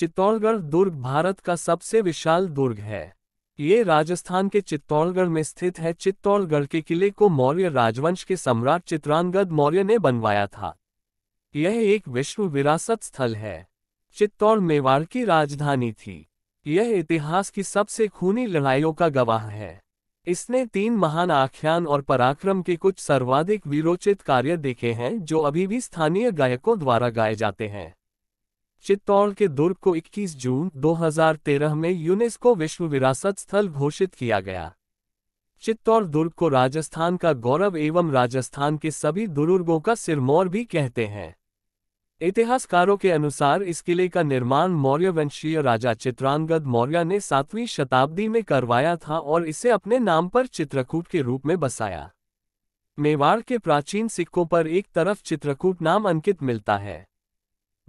चित्तौड़गढ़ दुर्ग भारत का सबसे विशाल दुर्ग है ये राजस्थान के चित्तौड़गढ़ में स्थित है चित्तौड़गढ़ के किले को मौर्य राजवंश के सम्राट चित्रांगद मौर्य ने बनवाया था यह एक विश्व विरासत स्थल है चित्तौड़ मेवाड़ की राजधानी थी यह इतिहास की सबसे खूनी लड़ाइयों का गवाह है इसने तीन महान आख्यान और पराक्रम के कुछ सर्वाधिक विरोचित कार्य देखे हैं जो अभी भी स्थानीय गायकों द्वारा गाए जाते हैं चित्तौड़ के दुर्ग को 21 जून 2013 में यूनेस्को विश्व विरासत स्थल घोषित किया गया चित्तौड़ दुर्ग को राजस्थान का गौरव एवं राजस्थान के सभी दुर्गों का सिरमौर भी कहते हैं इतिहासकारों के अनुसार इस किले का निर्माण मौर्य वंशीय राजा चित्रांगद मौर्य ने सातवीं शताब्दी में करवाया था और इसे अपने नाम पर चित्रकूट के रूप में बसाया मेवाड़ के प्राचीन सिक्कों पर एक तरफ चित्रकूट नाम अंकित मिलता है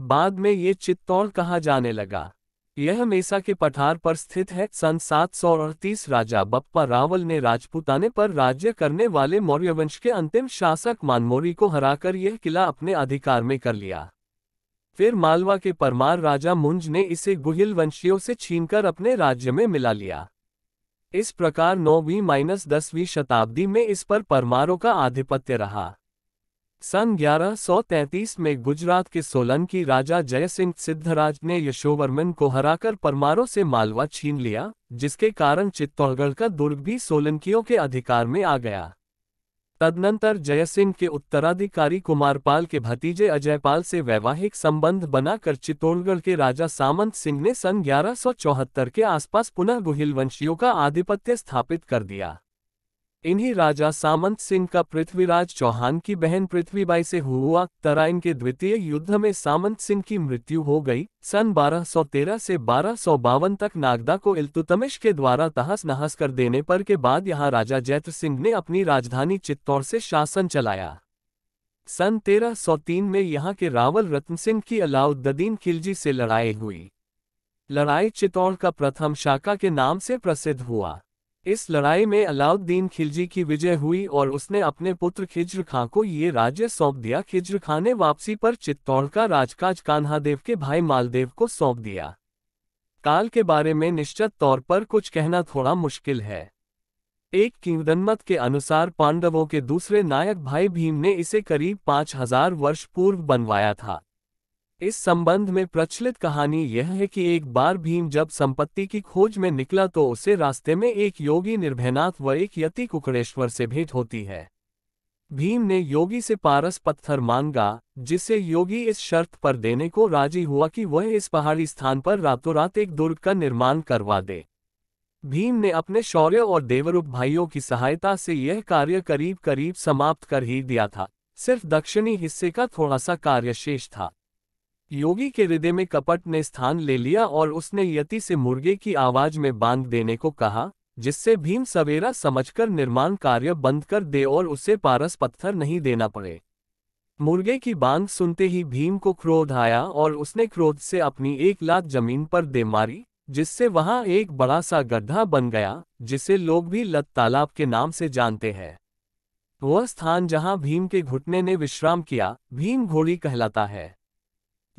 बाद में ये चित्तौड़ कहा जाने लगा यह मेसा के पठार पर स्थित है सन 738 राजा बप्पा रावल ने राजपूताने पर राज्य करने वाले मौर्य वंश के अंतिम शासक मानमोरी को हराकर यह किला अपने अधिकार में कर लिया फिर मालवा के परमार राजा मुंज ने इसे गुहिल वंशियों से छीनकर अपने राज्य में मिला लिया इस प्रकार नौवीं माइनस दसवीं शताब्दी में इस पर परमारों का आधिपत्य रहा सन 1133 में गुजरात के सोलन की राजा जयसिंह सिद्धराज ने यशोवर्मन को हराकर परमारों से मालवा छीन लिया जिसके कारण चित्तौड़गढ़ का दुर्ग भी सोलंकियों के अधिकार में आ गया तदनंतर जयसिंह के उत्तराधिकारी कुमारपाल के भतीजे अजयपाल से वैवाहिक संबंध बनाकर चित्तौड़गढ़ के राजा सामंत सिंह ने सन 1174 के आसपास पुनः गुहिलवंशियों का आधिपत्य स्थापित कर दिया इन्हीं राजा सामंत सिंह का पृथ्वीराज चौहान की बहन पृथ्वीबाई से हुआ तराइन के द्वितीय युद्ध में सामंत सिंह की मृत्यु हो गई सन 1213 से बारह तक नागदा को इल्तुतमिश के द्वारा तहस नहस कर देने पर के बाद यहाँ राजा जैत्र सिंह ने अपनी राजधानी चित्तौड़ से शासन चलाया सन 1303 में यहाँ के रावल रत्न सिंह की अलाउद्दीन खिलजी से लड़ाई हुई लड़ाई चित्तौड़ का प्रथम शाखा के नाम से प्रसिद्ध हुआ इस लड़ाई में अलाउद्दीन खिलजी की विजय हुई और उसने अपने पुत्र खिज्र खां को ये राज्य सौंप दिया खिज्र खां ने वापसी पर चित्तौड़ का राजकाज कान्हादेव के भाई मालदेव को सौंप दिया काल के बारे में निश्चित तौर पर कुछ कहना थोड़ा मुश्किल है एक किंवदनमत के अनुसार पांडवों के दूसरे नायक भाई भीम ने इसे करीब हज़ार वर्ष पूर्व बनवाया था इस संबंध में प्रचलित कहानी यह है कि एक बार भीम जब संपत्ति की खोज में निकला तो उसे रास्ते में एक योगी निर्भयनाथ व एक यति कुकड़ेश्वर से भेंट होती है भीम ने योगी से पारस पत्थर मांगा जिसे योगी इस शर्त पर देने को राजी हुआ कि वह इस पहाड़ी स्थान पर रातों रात एक दुर्ग का निर्माण करवा दे भीम ने अपने शौर्य और देवरूप भाइयों की सहायता से यह कार्य करीब करीब समाप्त कर ही दिया था सिर्फ दक्षिणी हिस्से का थोड़ा सा कार्य शेष था योगी के हृदय में कपट ने स्थान ले लिया और उसने यति से मुर्गे की आवाज में बांध देने को कहा जिससे भीम सवेरा समझकर निर्माण कार्य बंद कर दे और उसे पारस पत्थर नहीं देना पड़े मुर्गे की बांग सुनते ही भीम को क्रोध आया और उसने क्रोध से अपनी एक लात जमीन पर दे मारी जिससे वहां एक बड़ा सा गड्ढा बन गया जिसे लोग भी लत तालाब के नाम से जानते हैं वह स्थान जहां भीम के घुटने ने विश्राम किया भीम घोड़ी कहलाता है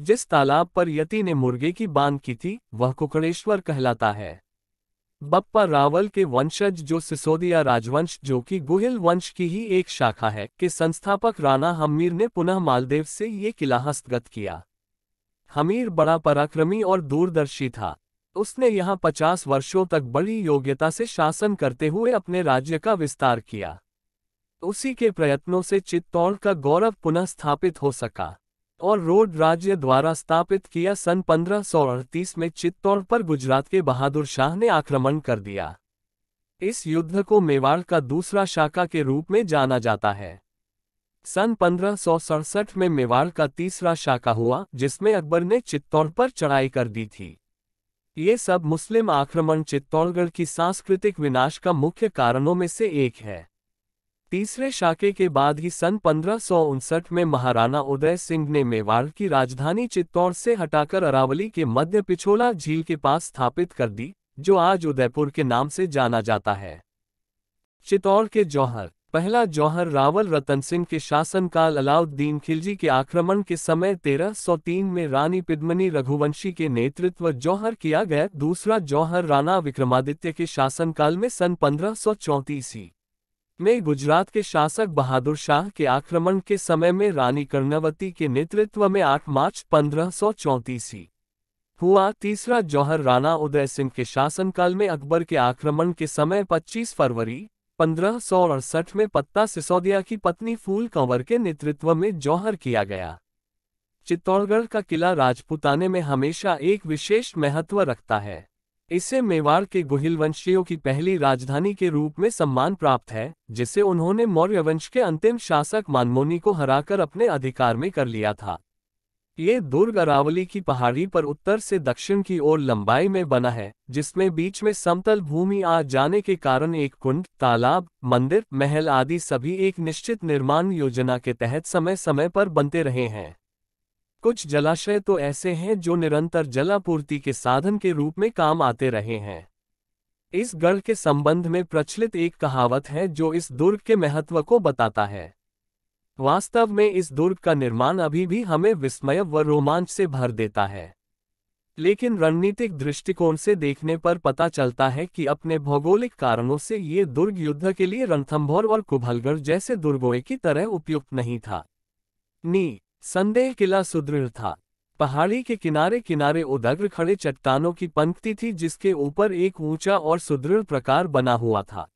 जिस तालाब पर यति ने मुर्गे की बांध की थी वह कुकड़ेश्वर कहलाता है बप्पा रावल के वंशज जो सिसोदिया राजवंश जो कि गुहिल वंश की ही एक शाखा है के संस्थापक राणा हमीर ने पुनः मालदेव से ये किला हस्तगत किया हमीर बड़ा पराक्रमी और दूरदर्शी था उसने यहाँ पचास वर्षों तक बड़ी योग्यता से शासन करते हुए अपने राज्य का विस्तार किया उसी के प्रयत्नों से चित्तौड़ का गौरव पुनः स्थापित हो सका और रोड राज्य द्वारा स्थापित किया सन पंद्रह में चित्तौड़ पर गुजरात के बहादुर शाह ने आक्रमण कर दिया इस युद्ध को मेवाड़ का दूसरा शाखा के रूप में जाना जाता है सन पंद्रह में मेवाड़ का तीसरा शाखा हुआ जिसमें अकबर ने चित्तौड़ पर चढ़ाई कर दी थी ये सब मुस्लिम आक्रमण चित्तौड़गढ़ की सांस्कृतिक विनाश का मुख्य कारणों में से एक है तीसरे शाके के बाद ही सन पंद्रह में महाराणा उदय सिंह ने मेवाड़ की राजधानी चित्तौड़ से हटाकर अरावली के मध्य पिछोला झील के पास स्थापित कर दी जो आज उदयपुर के नाम से जाना जाता है चित्तौड़ के जौहर पहला जौहर रावल रतन सिंह के शासनकाल अलाउद्दीन खिलजी के आक्रमण के समय 1303 में रानी पिदमनी रघुवंशी के नेतृत्व जौहर किया गया दूसरा जौहर राणा विक्रमादित्य के शासनकाल में सन पंद्रह सौ ने गुजरात के शासक बहादुर शाह के आक्रमण के समय में रानी कर्णवती के नेतृत्व में 8 मार्च पंद्रह सौ चौंतीस हुआ तीसरा जौहर राणा उदय सिंह के शासनकाल में अकबर के आक्रमण के समय 25 फरवरी पंद्रह सौ अड़सठ में पत्ता सिसोदिया की पत्नी फूल कंवर के नेतृत्व में जौहर किया गया चित्तौड़गढ़ का किला राजपुताने में हमेशा एक विशेष महत्व रखता है इसे मेवाड़ के गुहिल वंशियों की पहली राजधानी के रूप में सम्मान प्राप्त है जिसे उन्होंने मौर्य वंश के अंतिम शासक मानमोनी को हराकर अपने अधिकार में कर लिया था ये दुर्ग अरावली की पहाड़ी पर उत्तर से दक्षिण की ओर लंबाई में बना है जिसमें बीच में समतल भूमि आ जाने के कारण एक कुंड तालाब मंदिर महल आदि सभी एक निश्चित निर्माण योजना के तहत समय समय पर बनते रहे हैं कुछ जलाशय तो ऐसे हैं जो निरंतर जलापूर्ति के साधन के रूप में काम आते रहे हैं इस गढ़ के संबंध में प्रचलित एक कहावत है जो इस दुर्ग के महत्व को बताता है वास्तव में इस दुर्ग का निर्माण अभी भी हमें विस्मय व रोमांच से भर देता है लेकिन रणनीतिक दृष्टिकोण से देखने पर पता चलता है कि अपने भौगोलिक कारणों से ये दुर्ग युद्ध के लिए रणथम्भौर और कुभलगढ़ जैसे दुर्गोए की तरह उपयुक्त नहीं था नी संदेह किला सुदृढ़ था पहाड़ी के किनारे किनारे उदग्र खड़े चट्टानों की पंक्ति थी जिसके ऊपर एक ऊंचा और सुदृढ़ प्रकार बना हुआ था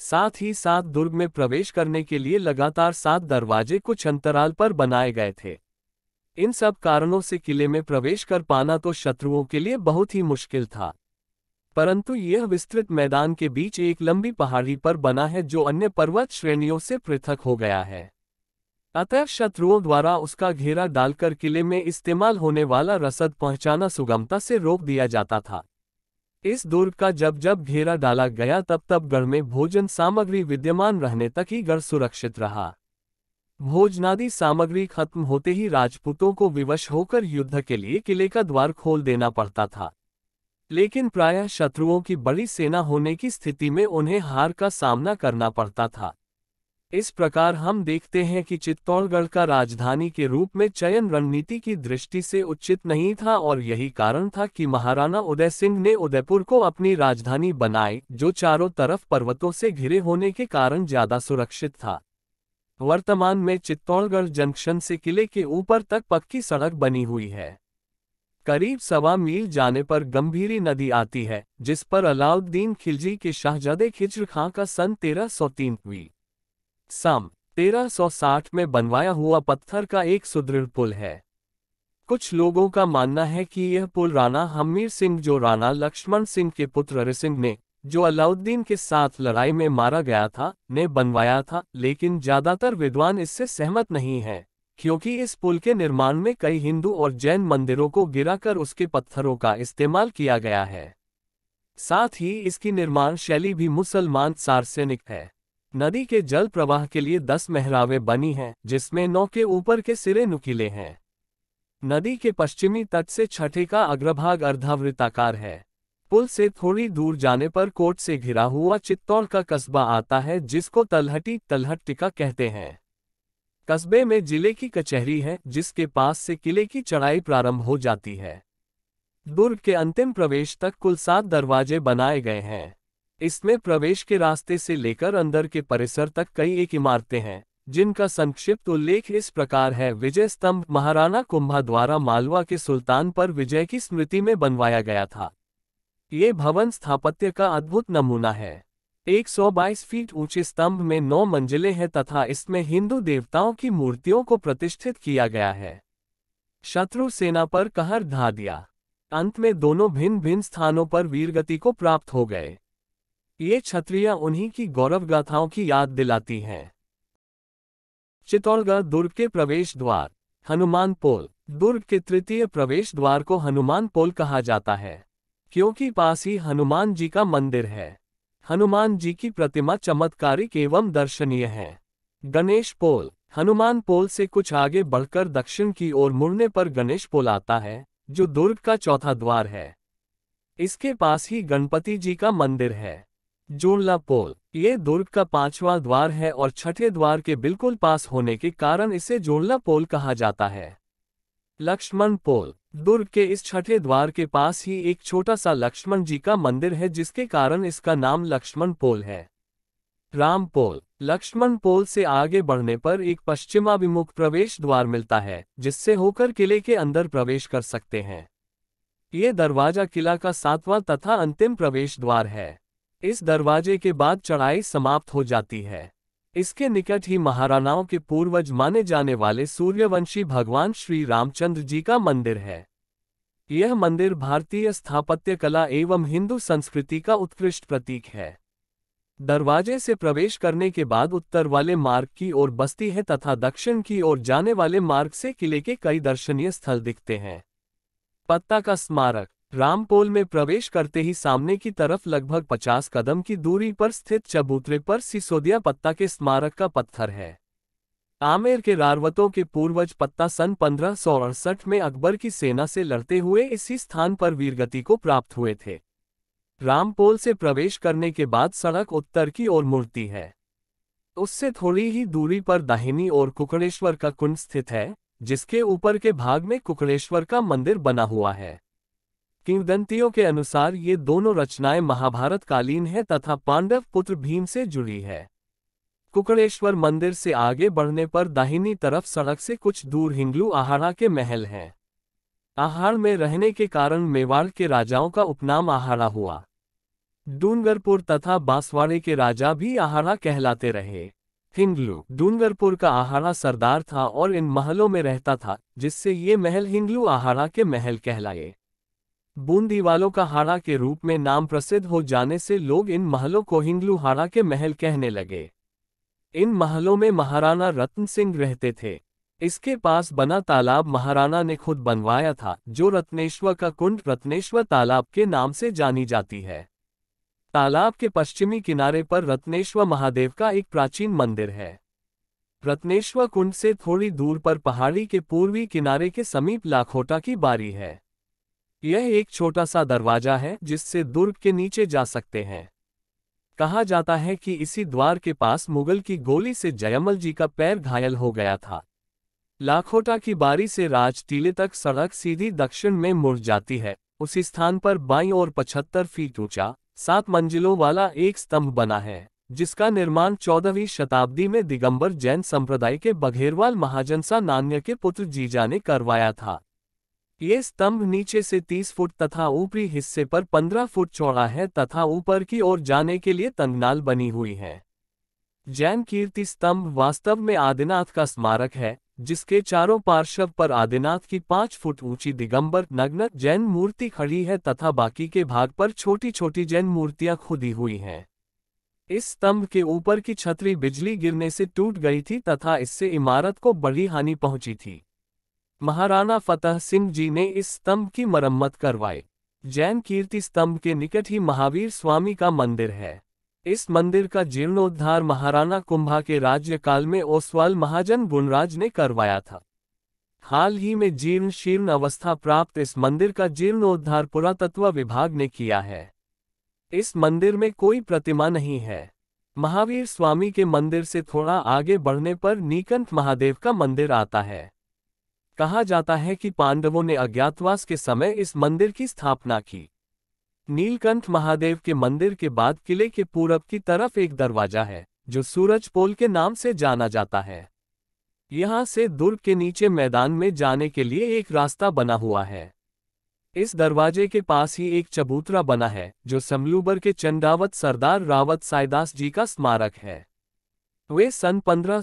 साथ ही साथ दुर्ग में प्रवेश करने के लिए लगातार सात दरवाजे कुछ अंतराल पर बनाए गए थे इन सब कारणों से किले में प्रवेश कर पाना तो शत्रुओं के लिए बहुत ही मुश्किल था परंतु यह विस्तृत मैदान के बीच एक लंबी पहाड़ी पर बना है जो अन्य पर्वत श्रेणियों से पृथक हो गया है अतः शत्रुओं द्वारा उसका घेरा डालकर किले में इस्तेमाल होने वाला रसद पहुंचाना सुगमता से रोक दिया जाता था इस दुर्ग का जब जब घेरा डाला गया तब तब गढ़ में भोजन सामग्री विद्यमान रहने तक ही गढ़ सुरक्षित रहा भोजनादि सामग्री खत्म होते ही राजपूतों को विवश होकर युद्ध के लिए किले का द्वार खोल देना पड़ता था लेकिन प्रायः शत्रुओं की बड़ी सेना होने की स्थिति में उन्हें हार का सामना करना पड़ता था इस प्रकार हम देखते हैं कि चित्तौड़गढ़ का राजधानी के रूप में चयन रणनीति की दृष्टि से उचित नहीं था और यही कारण था कि महाराणा उदय सिंह ने उदयपुर को अपनी राजधानी बनाई जो चारों तरफ पर्वतों से घिरे होने के कारण ज्यादा सुरक्षित था वर्तमान में चित्तौड़गढ़ जंक्शन से किले के ऊपर तक पक्की सड़क बनी हुई है करीब सवा मील जाने पर गंभीरी नदी आती है जिस पर अलाउद्दीन खिलजी के शाहजादे खिज्र खां का सन तीन हुई सम 1360 में बनवाया हुआ पत्थर का एक सुदृढ़ पुल है कुछ लोगों का मानना है कि यह पुल राणा हमीर सिंह जो राणा लक्ष्मण सिंह के पुत्र सिंह ने जो अलाउद्दीन के साथ लड़ाई में मारा गया था ने बनवाया था लेकिन ज्यादातर विद्वान इससे सहमत नहीं हैं क्योंकि इस पुल के निर्माण में कई हिंदू और जैन मंदिरों को गिराकर उसके पत्थरों का इस्तेमाल किया गया है साथ ही इसकी निर्माण शैली भी मुसलमान सार्सनिक है नदी के जल प्रवाह के लिए दस मेहरावे बनी हैं जिसमें नौ के ऊपर के सिरे नुकीले हैं नदी के पश्चिमी तट से छठे का अग्रभाग अर्धावृताकार है पुल से थोड़ी दूर जाने पर कोट से घिरा हुआ चित्तौड़ का कस्बा आता है जिसको तलहटी तलहटिका कहते हैं कस्बे में जिले की कचहरी है जिसके पास से किले की चढ़ाई प्रारंभ हो जाती है दुर्ग के अंतिम प्रवेश तक कुल सात दरवाजे बनाए गए हैं इसमें प्रवेश के रास्ते से लेकर अंदर के परिसर तक कई एक इमारतें हैं जिनका संक्षिप्त उल्लेख इस प्रकार है विजय स्तंभ महाराणा कुंभा द्वारा मालवा के सुल्तान पर विजय की स्मृति में बनवाया गया था ये भवन स्थापत्य का अद्भुत नमूना है 122 फीट ऊंचे स्तंभ में नौ मंजिलें हैं तथा इसमें हिंदू देवताओं की मूर्तियों को प्रतिष्ठित किया गया है शत्रु सेना पर कहर धा दिया अंत में दोनों भिन्न भिन्न स्थानों पर वीरगति को प्राप्त हो गए ये छतरियां उन्हीं की गौरव गाथाओं की याद दिलाती हैं चित्तौड़गढ़ दुर्ग के प्रवेश द्वार हनुमान पोल दुर्ग के तृतीय प्रवेश द्वार को हनुमान पोल कहा जाता है क्योंकि पास ही हनुमान जी का मंदिर है हनुमान जी की प्रतिमा चमत्कारिक एवं दर्शनीय है गणेश पोल हनुमान पोल से कुछ आगे बढ़कर दक्षिण की ओर मुड़ने पर गणेश पोल आता है जो दुर्ग का चौथा द्वार है इसके पास ही गणपति जी का मंदिर है जोड़ला पोल ये दुर्ग का पांचवा द्वार है और छठे द्वार के बिल्कुल पास होने के कारण इसे जोड़ला पोल कहा जाता है लक्ष्मण पोल दुर्ग के इस छठे द्वार के पास ही एक छोटा सा लक्ष्मण जी का मंदिर है जिसके कारण इसका नाम लक्ष्मण पोल है राम पोल लक्ष्मण पोल से आगे बढ़ने पर एक पश्चिमाभिमुख प्रवेश द्वार मिलता है जिससे होकर किले के अंदर प्रवेश कर सकते हैं ये दरवाजा किला का सातवां तथा अंतिम प्रवेश द्वार है इस दरवाजे के बाद चढ़ाई समाप्त हो जाती है इसके निकट ही महाराणाओं के पूर्वज माने जाने वाले सूर्यवंशी भगवान श्री रामचंद्र जी का मंदिर है यह मंदिर भारतीय स्थापत्य कला एवं हिंदू संस्कृति का उत्कृष्ट प्रतीक है दरवाजे से प्रवेश करने के बाद उत्तर वाले मार्ग की ओर बस्ती है तथा दक्षिण की ओर जाने वाले मार्ग से किले के कई दर्शनीय स्थल दिखते हैं पत्ता का स्मारक रामपोल में प्रवेश करते ही सामने की तरफ लगभग 50 कदम की दूरी पर स्थित चबूतरे पर सिसोदिया पत्ता के स्मारक का पत्थर है आमेर के रारवतों के पूर्वज पत्ता सन पंद्रह में अकबर की सेना से लड़ते हुए इसी स्थान पर वीरगति को प्राप्त हुए थे रामपोल से प्रवेश करने के बाद सड़क उत्तर की ओर मुड़ती है उससे थोड़ी ही दूरी पर दाहिनी ओर कुकड़ेश्वर का कुंड स्थित है जिसके ऊपर के भाग में कुकड़ेश्वर का मंदिर बना हुआ है किंवदंतियों के अनुसार ये दोनों रचनाएं महाभारत कालीन है तथा पांडव पुत्र भीम से जुड़ी है कुकड़ेश्वर मंदिर से आगे बढ़ने पर दाहिनी तरफ सड़क से कुछ दूर हिंगलू आहाड़ा के महल हैं आहाड़ में रहने के कारण मेवाड़ के राजाओं का उपनाम आहाड़ा हुआ डूंगरपुर तथा बांसवाड़े के राजा भी आहाड़ा कहलाते रहे हिंगलू डूंगरपुर का आहाड़ा सरदार था और इन महलों में रहता था जिससे ये महल हिंगलू आहाड़ा के महल कहलाए बूंदी वालों का हाड़ा के रूप में नाम प्रसिद्ध हो जाने से लोग इन महलों को हिंगलू हाड़ा के महल कहने लगे इन महलों में महाराणा रत्न सिंह रहते थे इसके पास बना तालाब महाराणा ने खुद बनवाया था जो रत्नेश्वर का कुंड रत्नेश्वर तालाब के नाम से जानी जाती है तालाब के पश्चिमी किनारे पर रत्नेश्वर महादेव का एक प्राचीन मंदिर है रत्नेश्वर कुंड से थोड़ी दूर पर पहाड़ी के पूर्वी किनारे के समीप लाखोटा की बारी है यह एक छोटा सा दरवाजा है जिससे दुर्ग के नीचे जा सकते हैं कहा जाता है कि इसी द्वार के पास मुगल की गोली से जयमल जी का पैर घायल हो गया था लाखोटा की बारी से राज टीले तक सड़क सीधी दक्षिण में मुड़ जाती है उसी स्थान पर बाई और पचहत्तर फीट ऊंचा सात मंजिलों वाला एक स्तंभ बना है जिसका निर्माण चौदहवीं शताब्दी में दिगंबर जैन संप्रदाय के बघेरवाल महाजनसा नान्य के पुत्र जीजा ने करवाया था ये स्तंभ नीचे से 30 फुट तथा ऊपरी हिस्से पर 15 फुट चौड़ा है तथा ऊपर की ओर जाने के लिए तंगनाल बनी हुई है जैन कीर्ति स्तंभ वास्तव में आदिनाथ का स्मारक है जिसके चारों पार्श्व पर आदिनाथ की पांच फुट ऊंची दिगंबर नग्न जैन मूर्ति खड़ी है तथा बाकी के भाग पर छोटी छोटी जैन मूर्तियां खुदी हुई हैं इस स्तंभ के ऊपर की छतरी बिजली गिरने से टूट गई थी तथा इससे इमारत को बड़ी हानि पहुंची थी महाराणा फतेह सिंह जी ने इस स्तंभ की मरम्मत करवाई जैन कीर्ति स्तंभ के निकट ही महावीर स्वामी का मंदिर है इस मंदिर का जीर्णोद्धार महाराणा कुंभा के राज्यकाल में ओसवाल महाजन गुणराज ने करवाया था हाल ही में जीर्ण शीर्ण अवस्था प्राप्त इस मंदिर का जीर्णोद्धार पुरातत्व विभाग ने किया है इस मंदिर में कोई प्रतिमा नहीं है महावीर स्वामी के मंदिर से थोड़ा आगे बढ़ने पर नीकंठ महादेव का मंदिर आता है कहा जाता है कि पांडवों ने अज्ञातवास के समय इस मंदिर की स्थापना की नीलकंठ महादेव के मंदिर के बाद किले के पूरब की तरफ एक दरवाजा है जो सूरज पोल के नाम से जाना जाता है यहाँ से दुर्ग के नीचे मैदान में जाने के लिए एक रास्ता बना हुआ है इस दरवाजे के पास ही एक चबूतरा बना है जो समलूबर के चंडावत सरदार रावत साईदास जी का स्मारक है वे सन पंद्रह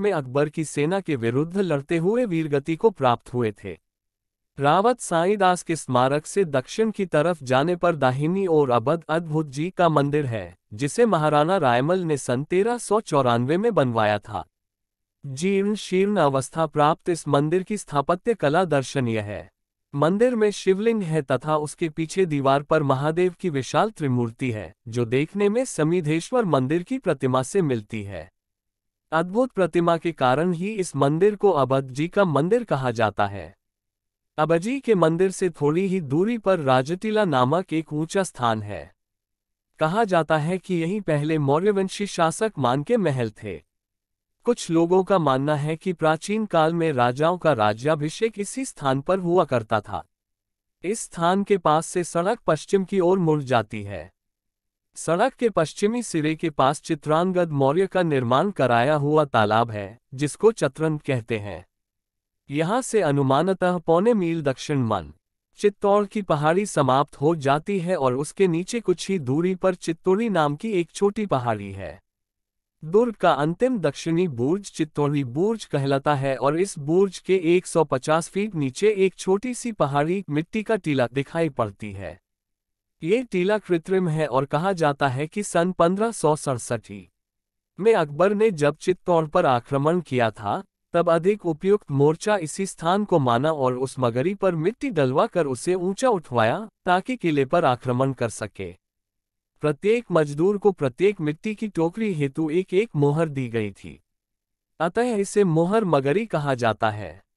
में अकबर की सेना के विरुद्ध लड़ते हुए वीरगति को प्राप्त हुए थे रावत साईदास के स्मारक से दक्षिण की तरफ जाने पर दाहिनी और अबध अद्भुत जी का मंदिर है जिसे महाराणा रायमल ने सन तेरह में बनवाया था जीर्ण शीर्ण अवस्था प्राप्त इस मंदिर की स्थापत्य कला दर्शनीय है मंदिर में शिवलिंग है तथा उसके पीछे दीवार पर महादेव की विशाल त्रिमूर्ति है जो देखने में समिधेश्वर मंदिर की प्रतिमा से मिलती है अद्भुत प्रतिमा के कारण ही इस मंदिर को अबध जी का मंदिर कहा जाता है अबजी के मंदिर से थोड़ी ही दूरी पर राजटीला नामक एक ऊंचा स्थान है कहा जाता है कि यही पहले मौर्यवंशी शासक मान के महल थे कुछ लोगों का मानना है कि प्राचीन काल में राजाओं का राज्याभिषेक इसी स्थान पर हुआ करता था इस स्थान के पास से सड़क पश्चिम की ओर मुड़ जाती है सड़क के पश्चिमी सिरे के पास चित्रांगद मौर्य का निर्माण कराया हुआ तालाब है जिसको चतरन कहते हैं यहां से अनुमानतः पौने मील दक्षिण मन चित्तौड़ की पहाड़ी समाप्त हो जाती है और उसके नीचे कुछ ही दूरी पर चित्तौड़ी नाम की एक छोटी पहाड़ी है दुर्ग का अंतिम दक्षिणी बुर्ज चित्तौड़ी बुर्ज कहलाता है और इस बुर्ज के 150 फीट नीचे एक छोटी सी पहाड़ी मिट्टी का टीला दिखाई पड़ती है ये टीला कृत्रिम है और कहा जाता है कि सन पंद्रह में अकबर ने जब चित्तौड़ पर आक्रमण किया था तब अधिक उपयुक्त मोर्चा इसी स्थान को माना और उस मगरी पर मिट्टी डलवा कर उसे ऊंचा उठवाया ताकि किले पर आक्रमण कर सके प्रत्येक मजदूर को प्रत्येक मिट्टी की टोकरी हेतु एक एक मोहर दी गई थी अतः इसे मोहर मगरी कहा जाता है